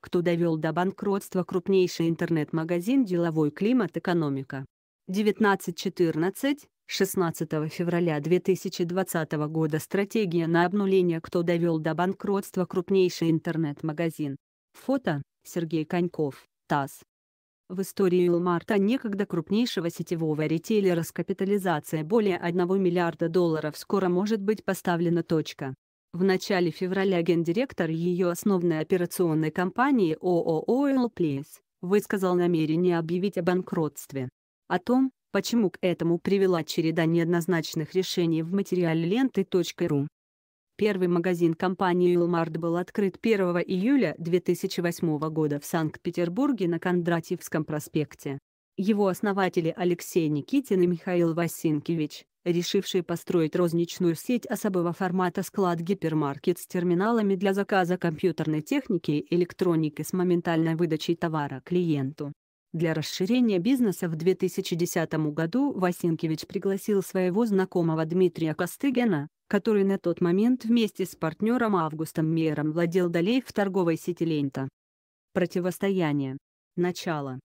кто довел до банкротства крупнейший интернет-магазин «Деловой климат. Экономика». 1914, 16 февраля 2020 года стратегия на обнуление «Кто довел до банкротства крупнейший интернет-магазин». Фото – Сергей Коньков, ТАСС. В истории Илмарта некогда крупнейшего сетевого ритейлера с капитализацией более 1 миллиарда долларов скоро может быть поставлена точка. В начале февраля гендиректор ее основной операционной компании ООО «Элплейс» высказал намерение объявить о банкротстве. О том, почему к этому привела череда неоднозначных решений в материале ленты.ру. Первый магазин компании Илмарт был открыт 1 июля 2008 года в Санкт-Петербурге на Кондратьевском проспекте его основатели Алексей Никитин и Михаил Васинкевич, решившие построить розничную сеть особого формата склад-гипермаркет с терминалами для заказа компьютерной техники и электроники с моментальной выдачей товара клиенту. Для расширения бизнеса в 2010 году Васинкевич пригласил своего знакомого Дмитрия Костыгина, который на тот момент вместе с партнером Августом Мейером владел долей в торговой сети Лента. Противостояние. Начало.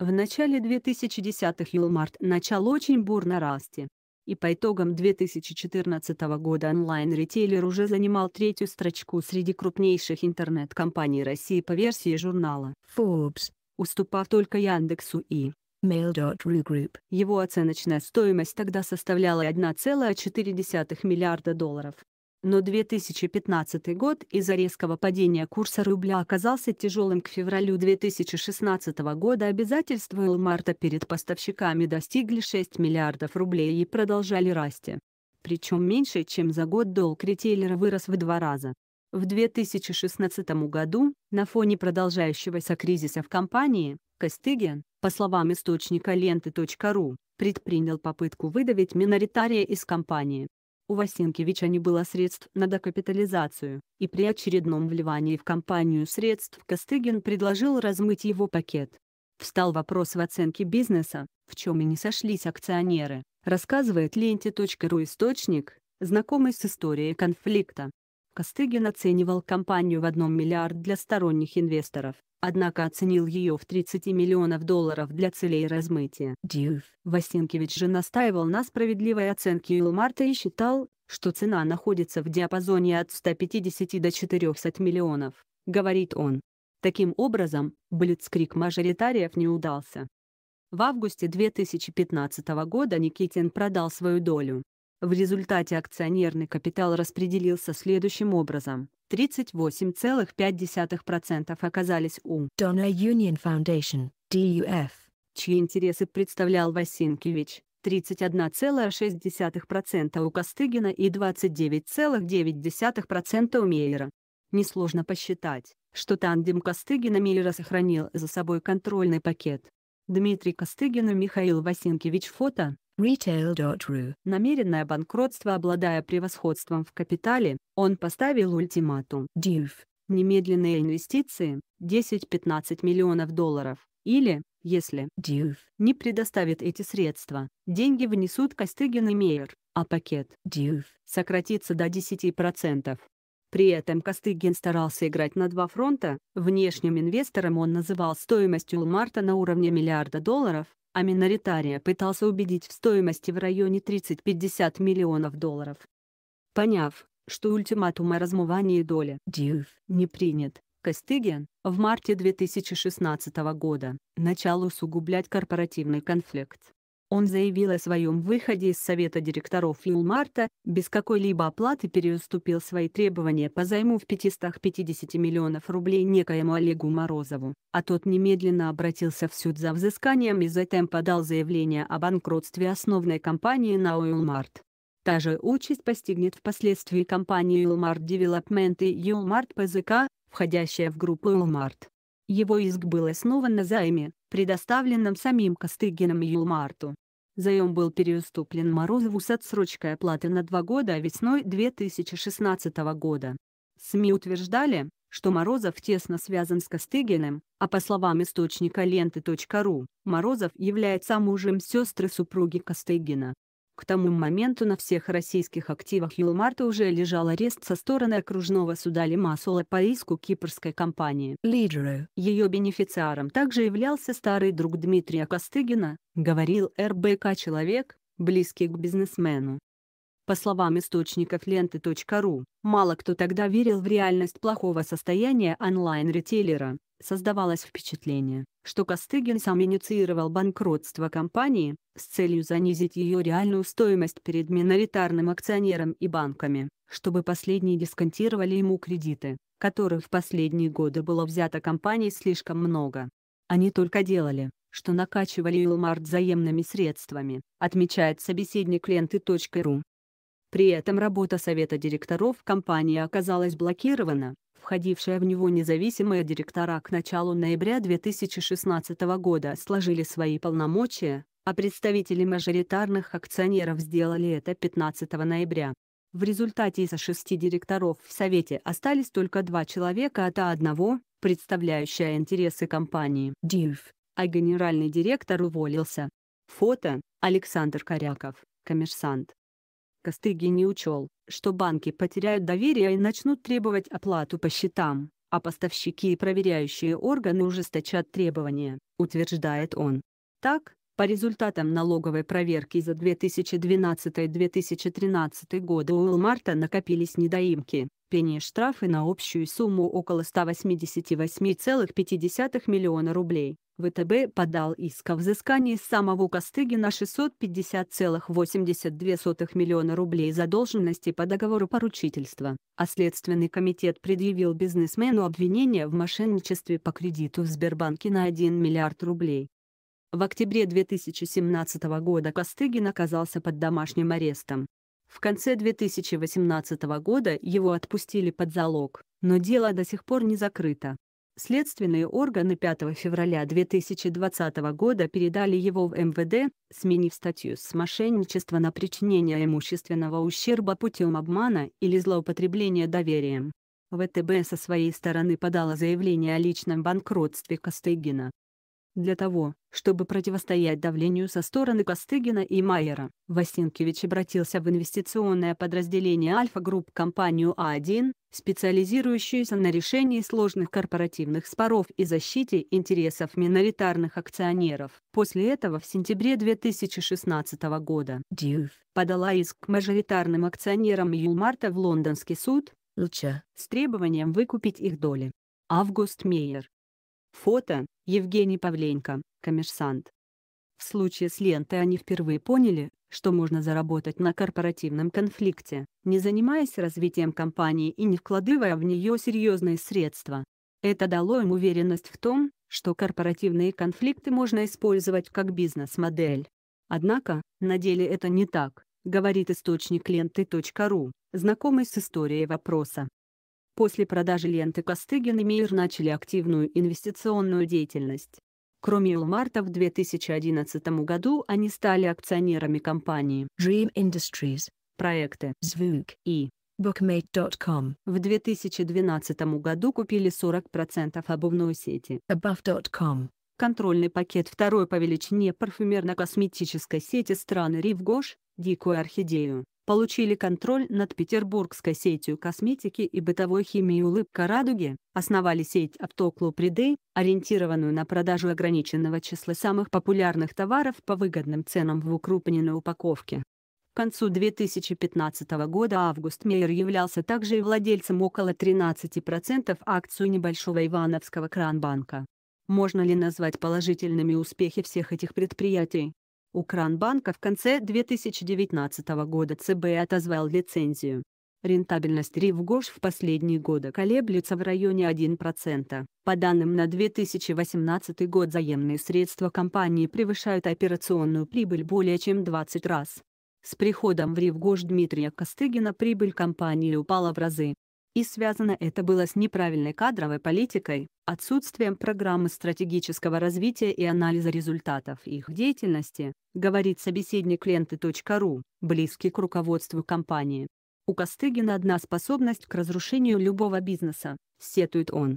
В начале 2010-х Юлмарт начал очень бурно расти. И по итогам 2014 года онлайн ретейлер уже занимал третью строчку среди крупнейших интернет-компаний России по версии журнала Forbes, уступав только Яндексу и Mail.ru Group. Его оценочная стоимость тогда составляла 1,4 миллиарда долларов но 2015 год из-за резкого падения курса рубля оказался тяжелым к февралю 2016 года обязательства Элмарта перед поставщиками достигли 6 миллиардов рублей и продолжали расти. Причем меньше, чем за год долг ритейлера вырос в два раза. В 2016 году, на фоне продолжающегося кризиса в компании, Костыгин, по словам источника ленты.ру, предпринял попытку выдавить миноритария из компании. У Васенкевича не было средств на докапитализацию, и при очередном вливании в компанию средств Костыгин предложил размыть его пакет. Встал вопрос в оценке бизнеса, в чем и не сошлись акционеры, рассказывает ленте.ру источник, знакомый с историей конфликта. Костыгин оценивал компанию в 1 миллиард для сторонних инвесторов, однако оценил ее в 30 миллионов долларов для целей размытия. Дьюф. Васенкевич же настаивал на справедливой оценке Илмарта и считал, что цена находится в диапазоне от 150 до 400 миллионов, говорит он. Таким образом, блицкрик мажоритариев не удался. В августе 2015 года Никитин продал свою долю. В результате акционерный капитал распределился следующим образом. 38,5% оказались у Donor Union Foundation, DUF, чьи интересы представлял Васинкевич, 31,6% у Костыгина и 29,9% у Мейера. Несложно посчитать, что тандем Костыгина-Мейера сохранил за собой контрольный пакет. Дмитрий Костыгин и Михаил Васинкевич фото Retail.ru. Намеренное банкротство обладая превосходством в капитале, он поставил ультиматум. DIV. Немедленные инвестиции – 10-15 миллионов долларов. Или, если DIV не предоставит эти средства, деньги внесут Костыгин и Мейер, а пакет DIV сократится до 10%. При этом Костыгин старался играть на два фронта, внешним инвестором он называл стоимость Улмарта на уровне миллиарда долларов, а миноритария пытался убедить в стоимости в районе 30-50 миллионов долларов. Поняв, что ультиматум о размывании доли Дьюф не принят, Костыгин, в марте 2016 года, начал усугублять корпоративный конфликт. Он заявил о своем выходе из Совета директоров Юлмарта, без какой-либо оплаты переуступил свои требования по займу в 550 миллионов рублей некоему Олегу Морозову, а тот немедленно обратился в суд за взысканием и затем подал заявление о банкротстве основной компании на Юлмарт. Та же участь постигнет впоследствии компанию Юлмарт Development и Юлмарт ПЗК, входящая в группу Юлмарт. Его иск был основан на займе, предоставленном самим Костыгином Юлмарту. Заем был переуступлен Морозову с отсрочкой оплаты на два года а весной 2016 года. СМИ утверждали, что Морозов тесно связан с Костыгиным, а по словам источника ленты.ру, Морозов является мужем сестры супруги Костыгина. К тому моменту на всех российских активах Юлмарта уже лежал арест со стороны окружного суда Лимассола по иску кипрской компании Лидеру. Ее бенефициаром также являлся старый друг Дмитрия Костыгина, говорил РБК «Человек», близкий к бизнесмену. По словам источников ленты.ру, мало кто тогда верил в реальность плохого состояния онлайн ретейлера создавалось впечатление, что Костыгин сам инициировал банкротство компании, с целью занизить ее реальную стоимость перед миноритарным акционером и банками, чтобы последние дисконтировали ему кредиты, которых в последние годы было взято компанией слишком много. Они только делали, что накачивали Илмарт заемными средствами, отмечает собеседник ленты.ру. При этом работа совета директоров компании оказалась блокирована, входившие в него независимые директора к началу ноября 2016 года сложили свои полномочия, а представители мажоритарных акционеров сделали это 15 ноября. В результате из шести директоров в Совете остались только два человека от одного, представляющая интересы компании «Дильф», а генеральный директор уволился. Фото – Александр Коряков, коммерсант. Костыги не учел, что банки потеряют доверие и начнут требовать оплату по счетам, а поставщики и проверяющие органы ужесточат требования, утверждает он. Так, по результатам налоговой проверки за 2012-2013 годы у Уилмарта накопились недоимки, пени штрафы на общую сумму около 188,5 миллиона рублей. ВТБ подал иск о взыскании с самого Костыгина 650,82 миллиона рублей задолженности по договору поручительства, а Следственный комитет предъявил бизнесмену обвинение в мошенничестве по кредиту в Сбербанке на 1 миллиард рублей. В октябре 2017 года Костыгин оказался под домашним арестом. В конце 2018 года его отпустили под залог, но дело до сих пор не закрыто. Следственные органы 5 февраля 2020 года передали его в МВД, сменив статью с мошенничества на причинение имущественного ущерба путем обмана или злоупотребления доверием. ВТБ со своей стороны подала заявление о личном банкротстве Костыгина, для того, чтобы противостоять давлению со стороны Костыгина и Майера, Васенкевич обратился в инвестиционное подразделение «Альфа-групп» компанию А1, специализирующуюся на решении сложных корпоративных споров и защите интересов миноритарных акционеров. После этого в сентябре 2016 года Дьюф подала иск к мажоритарным акционерам Юлмарта в лондонский суд Луча с требованием выкупить их доли. Август Мейер Фото Евгений Павленко, коммерсант. В случае с лентой они впервые поняли, что можно заработать на корпоративном конфликте, не занимаясь развитием компании и не вкладывая в нее серьезные средства. Это дало им уверенность в том, что корпоративные конфликты можно использовать как бизнес-модель. Однако, на деле это не так, говорит источник ленты.ру, знакомый с историей вопроса. После продажи ленты Костыгин и Мейер начали активную инвестиционную деятельность. Кроме Улмарта в 2011 году они стали акционерами компании Dream Industries, проекты Звук и Bookmate.com. В 2012 году купили 40% обувной сети Above.com. Контрольный пакет второй по величине парфюмерно-косметической сети страны Ривгош, Дикую Орхидею получили контроль над петербургской сетью косметики и бытовой химии «Улыбка радуги», основали сеть «Автоклу Придей», ориентированную на продажу ограниченного числа самых популярных товаров по выгодным ценам в укрупненной упаковке. К концу 2015 года Август Мейер являлся также и владельцем около 13% акцию небольшого Ивановского кранбанка. Можно ли назвать положительными успехи всех этих предприятий? Укранбанка в конце 2019 года ЦБ отозвал лицензию. Рентабельность Ривгош в последние годы колеблется в районе 1%. По данным на 2018 год заемные средства компании превышают операционную прибыль более чем 20 раз. С приходом в Ривгош Дмитрия Костыгина прибыль компании упала в разы. И связано это было с неправильной кадровой политикой, отсутствием программы стратегического развития и анализа результатов их деятельности, говорит собеседник ленты.ру, близкий к руководству компании. У Костыгина одна способность к разрушению любого бизнеса, сетует он.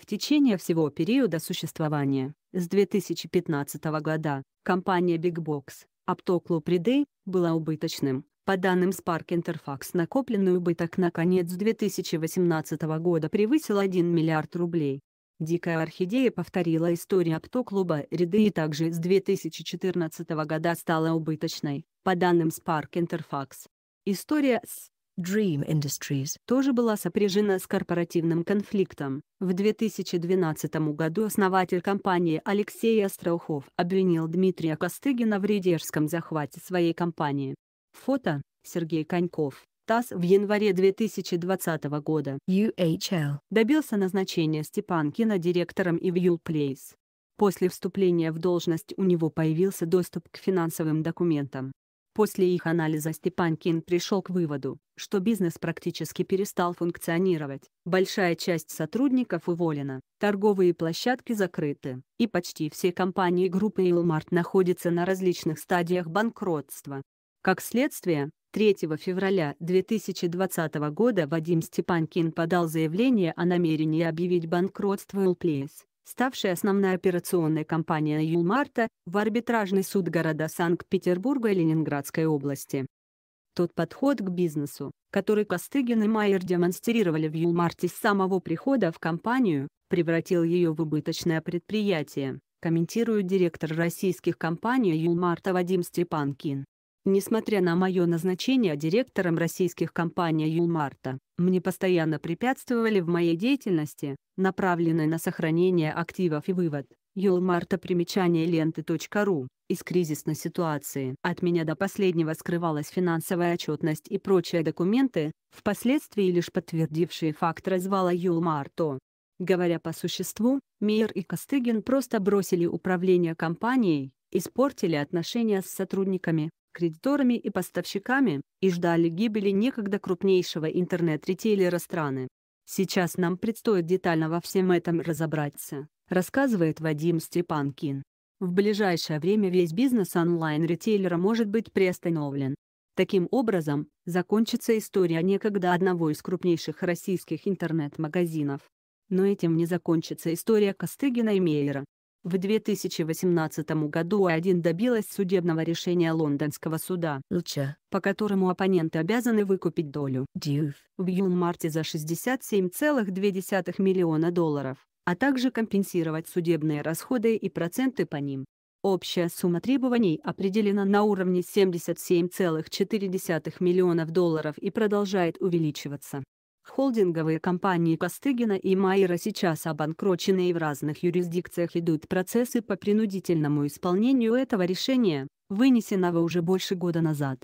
В течение всего периода существования, с 2015 года, компания Big Box, Opto Club была убыточным, по данным Spark Interfax, накопленный убыток на конец 2018 года превысил 1 миллиард рублей. Дикая орхидея повторила историю оптоклуба «Ряды» и также с 2014 года стала убыточной, по данным Spark Interfax. История с Dream Industries тоже была сопряжена с корпоративным конфликтом. В 2012 году основатель компании Алексей Остроухов обвинил Дмитрия Костыгина в рейдерском захвате своей компании. Фото Сергей Коньков. ТАСС в январе 2020 года UHL добился назначения Степанкина директором Evil Place. После вступления в должность у него появился доступ к финансовым документам. После их анализа Степанкин пришел к выводу, что бизнес практически перестал функционировать, большая часть сотрудников уволена, торговые площадки закрыты, и почти все компании группы Илмарт находятся на различных стадиях банкротства. Как следствие, 3 февраля 2020 года Вадим Степанкин подал заявление о намерении объявить банкротство «Улплейс», ставшей основной операционной компанией «Юлмарта», в арбитражный суд города Санкт-Петербурга и Ленинградской области. Тот подход к бизнесу, который Костыгин и Майер демонстрировали в «Юлмарте» с самого прихода в компанию, превратил ее в убыточное предприятие, комментирует директор российских компаний «Юлмарта» Вадим Степанкин. Несмотря на мое назначение директором российских компаний Юлмарта, мне постоянно препятствовали в моей деятельности, направленной на сохранение активов и вывод. Юлмарта примечание ленты.ру из кризисной ситуации. От меня до последнего скрывалась финансовая отчетность и прочие документы, впоследствии лишь подтвердившие факт развала Юлмарта. Говоря по существу, Мейер и Костыгин просто бросили управление компанией, испортили отношения с сотрудниками, кредиторами и поставщиками и ждали гибели некогда крупнейшего интернет ретейлера страны. Сейчас нам предстоит детально во всем этом разобраться, рассказывает Вадим Степанкин. В ближайшее время весь бизнес онлайн ретейлера может быть приостановлен. Таким образом, закончится история некогда одного из крупнейших российских интернет-магазинов. Но этим не закончится история Костыгина и Мейера, в 2018 году А1 добилась судебного решения лондонского суда, Луча, по которому оппоненты обязаны выкупить долю Дьюф в Юн-Марте за 67,2 миллиона долларов, а также компенсировать судебные расходы и проценты по ним. Общая сумма требований определена на уровне 77,4 миллионов долларов и продолжает увеличиваться. Холдинговые компании Костыгина и Майера сейчас обанкрочены и в разных юрисдикциях идут процессы по принудительному исполнению этого решения, вынесенного уже больше года назад.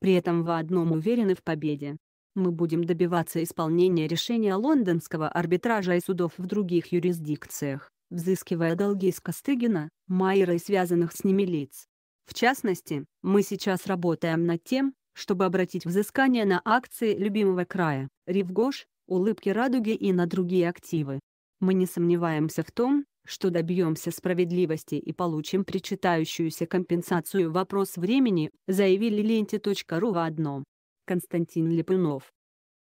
При этом в одном уверены в победе. Мы будем добиваться исполнения решения лондонского арбитража и судов в других юрисдикциях, взыскивая долги с Костыгина, Майера и связанных с ними лиц. В частности, мы сейчас работаем над тем, чтобы обратить взыскание на акции любимого края, Ривгош, улыбки радуги и на другие активы. Мы не сомневаемся в том, что добьемся справедливости и получим причитающуюся компенсацию «Вопрос времени», заявили ленте.ру в одном. Константин Липунов